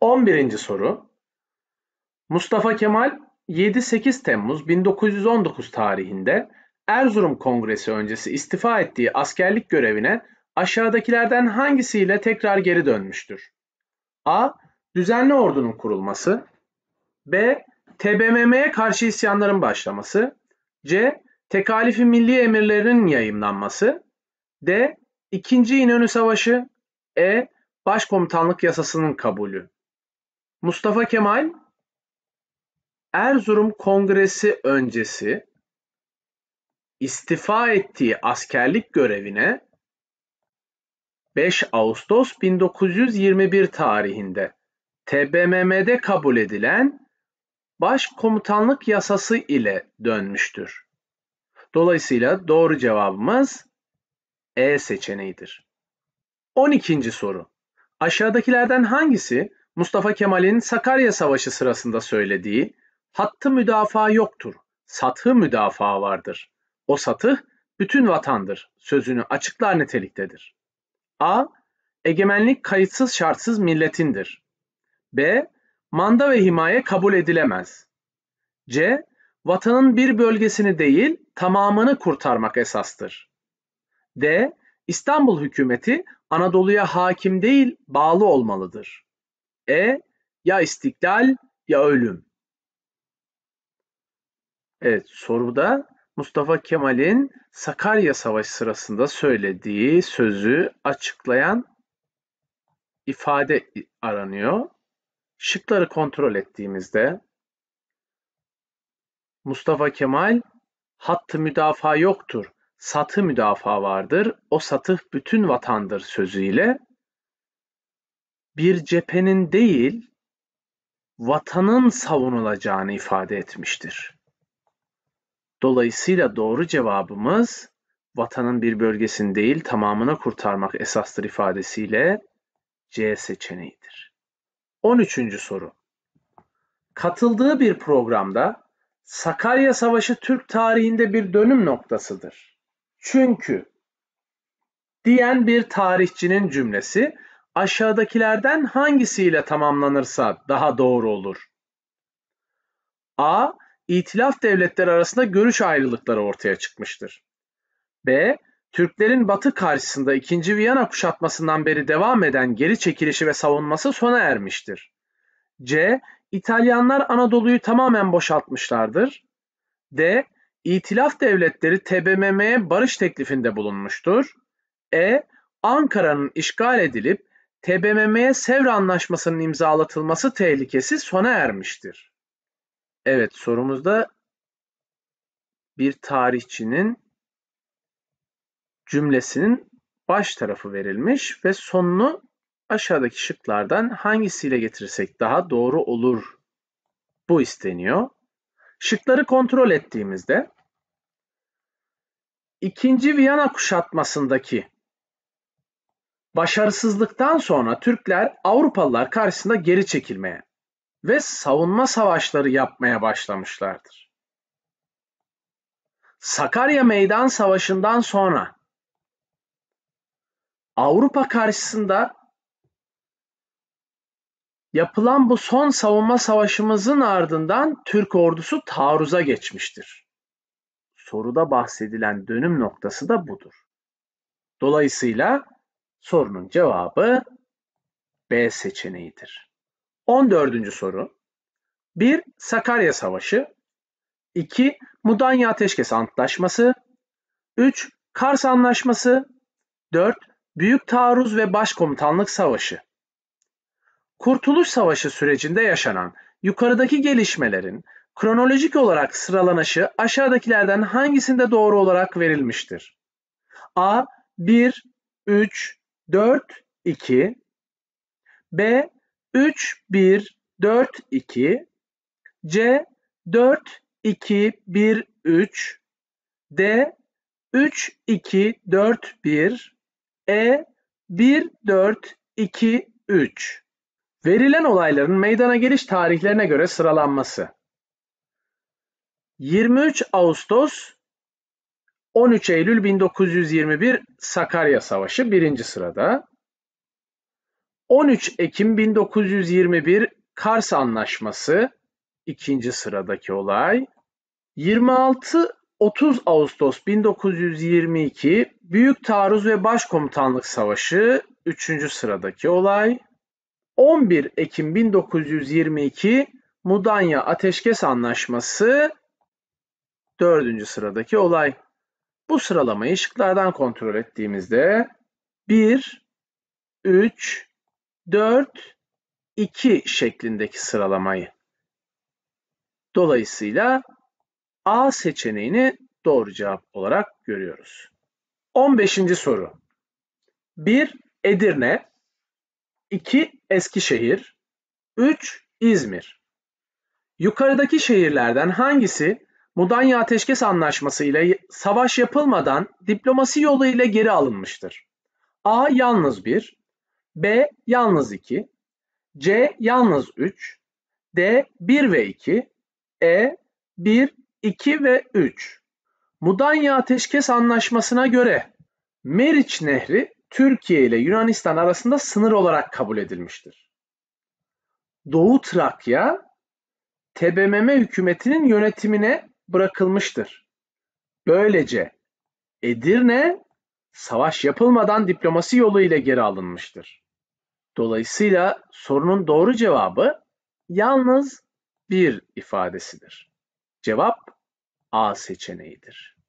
11. soru. Mustafa Kemal 7-8 Temmuz 1919 tarihinde Erzurum Kongresi öncesi istifa ettiği askerlik görevine aşağıdakilerden hangisiyle tekrar geri dönmüştür? A. Düzenli ordunun kurulması B. TBMM'ye karşı isyanların başlaması C. Tekalifi milli emirlerin yayımlanması D. İkinci İnönü Savaşı E. Başkomutanlık yasasının kabulü Mustafa Kemal Erzurum Kongresi öncesi istifa ettiği askerlik görevine 5 Ağustos 1921 tarihinde TBMM'de kabul edilen Başkomutanlık Yasası ile dönmüştür. Dolayısıyla doğru cevabımız E seçeneğidir. 12. soru. Aşağıdakilerden hangisi Mustafa Kemal'in Sakarya Savaşı sırasında söylediği hattı müdafaa yoktur, satı müdafaa vardır. O satı bütün vatandır sözünü açıklar niteliktedir. A. Egemenlik kayıtsız şartsız milletindir. B. Manda ve himaye kabul edilemez. C. Vatanın bir bölgesini değil tamamını kurtarmak esastır. D. İstanbul hükümeti Anadolu'ya hakim değil bağlı olmalıdır. E ya istiklal ya ölüm. Evet soruda Mustafa Kemal'in Sakarya Savaşı sırasında söylediği sözü açıklayan ifade aranıyor. Şıkları kontrol ettiğimizde Mustafa Kemal hattı müdafaa yoktur, satı müdafaa vardır, o satıh bütün vatandır sözüyle bir cephenin değil, vatanın savunulacağını ifade etmiştir. Dolayısıyla doğru cevabımız vatanın bir bölgesini değil tamamını kurtarmak esastır ifadesiyle C seçeneğidir. 13. soru. Katıldığı bir programda Sakarya Savaşı Türk tarihinde bir dönüm noktasıdır. Çünkü diyen bir tarihçinin cümlesi aşağıdakilerden hangisiyle tamamlanırsa daha doğru olur? A. İtilaf devletleri arasında görüş ayrılıkları ortaya çıkmıştır. B. Türklerin batı karşısında 2. Viyana kuşatmasından beri devam eden geri çekilişi ve savunması sona ermiştir. C. İtalyanlar Anadolu'yu tamamen boşaltmışlardır. D. İtilaf devletleri TBMM'ye barış teklifinde bulunmuştur. E. Ankara'nın işgal edilip TBMM'ye Sevr Anlaşması'nın imzalatılması tehlikesi sona ermiştir. Evet sorumuzda bir tarihçinin cümlesinin baş tarafı verilmiş ve sonunu aşağıdaki şıklardan hangisiyle getirirsek daha doğru olur bu isteniyor. Şıkları kontrol ettiğimizde 2. Viyana kuşatmasındaki Başarısızlıktan sonra Türkler Avrupalılar karşısında geri çekilmeye ve savunma savaşları yapmaya başlamışlardır. Sakarya Meydan Savaşı'ndan sonra Avrupa karşısında yapılan bu son savunma savaşımızın ardından Türk ordusu taarruza geçmiştir. Soruda bahsedilen dönüm noktası da budur. Dolayısıyla Sorunun cevabı B seçeneğidir. 14. soru. 1. Sakarya Savaşı 2. Mudanya Ateşkes Antlaşması 3. Kars Anlaşması 4. Büyük Taarruz ve Başkomutanlık Savaşı Kurtuluş Savaşı sürecinde yaşanan yukarıdaki gelişmelerin kronolojik olarak sıralanışı aşağıdakilerden hangisinde doğru olarak verilmiştir? A. 1, 3, 4 2 B 3 1 4 2 C 4 2 1 3 D 3 2 4 1 E 1 4 2 3 Verilen olayların meydana geliş tarihlerine göre sıralanması 23 Ağustos 13 Eylül 1921 Sakarya Savaşı birinci sırada. 13 Ekim 1921 Kars Anlaşması ikinci sıradaki olay. 26 30 Ağustos 1922 Büyük Taarruz ve Başkomutanlık Savaşı üçüncü sıradaki olay. 11 Ekim 1922 Mudanya Ateşkes Anlaşması dördüncü sıradaki olay. Bu sıralamayı şıklardan kontrol ettiğimizde 1, 3, 4, 2 şeklindeki sıralamayı. Dolayısıyla A seçeneğini doğru cevap olarak görüyoruz. 15. soru. 1. Edirne 2. Eskişehir 3. İzmir Yukarıdaki şehirlerden hangisi Mudanya Ateşkes Anlaşması ile savaş yapılmadan diplomasi yolu ile geri alınmıştır. A yalnız 1, B yalnız 2, C yalnız 3, D 1 ve 2, E 1, 2 ve 3. Mudanya Ateşkes Anlaşması'na göre Meriç Nehri Türkiye ile Yunanistan arasında sınır olarak kabul edilmiştir. Doğu Trakya TBMM hükümetinin yönetimine bırakılmıştır. Böylece Edirne savaş yapılmadan diplomasi yolu ile geri alınmıştır. Dolayısıyla sorunun doğru cevabı yalnız bir ifadesidir. Cevap A seçeneğidir.